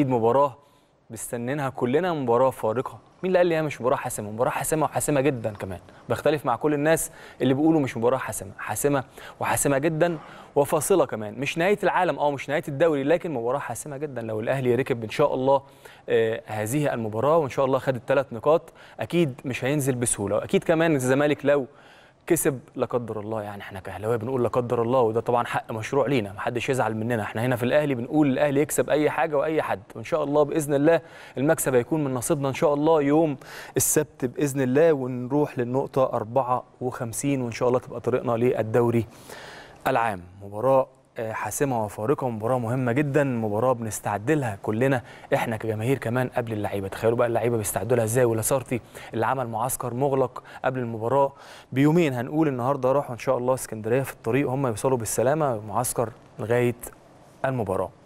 اكيد مباراه مستنينها كلنا مباراه فارقه مين اللي قال لي هي مش مباراه حاسمه مباراه حاسمه وحاسمه جدا كمان بختلف مع كل الناس اللي بيقولوا مش مباراه حاسمه حاسمه وحاسمه جدا وفاصله كمان مش نهايه العالم اه مش نهايه الدوري لكن مباراه حاسمه جدا لو الاهلي ركب ان شاء الله آه هذه المباراه وان شاء الله خد الثلاث نقاط اكيد مش هينزل بسهوله اكيد كمان الزمالك لو كسب لا قدر الله يعني احنا كاهلاويه بنقول لا قدر الله وده طبعا حق مشروع لينا محدش يزعل مننا احنا هنا في الاهلي بنقول الاهلي يكسب اي حاجه واي حد وان شاء الله باذن الله المكسب هيكون من نصيبنا ان شاء الله يوم السبت باذن الله ونروح للنقطه 54 وان شاء الله تبقى طريقنا للدوري العام مباراه آه، حاسمه وفارقه مباراه مهمه جدا مباراه بنستعد لها كلنا احنا كجماهير كمان قبل اللعيبه تخيلوا بقى اللعيبه بيستعدوا لها ازاي ولاسارتي اللي عمل معسكر مغلق قبل المباراه بيومين هنقول النهارده راحوا ان شاء الله اسكندريه في الطريق هم يوصلوا بالسلامه معسكر لغايه المباراه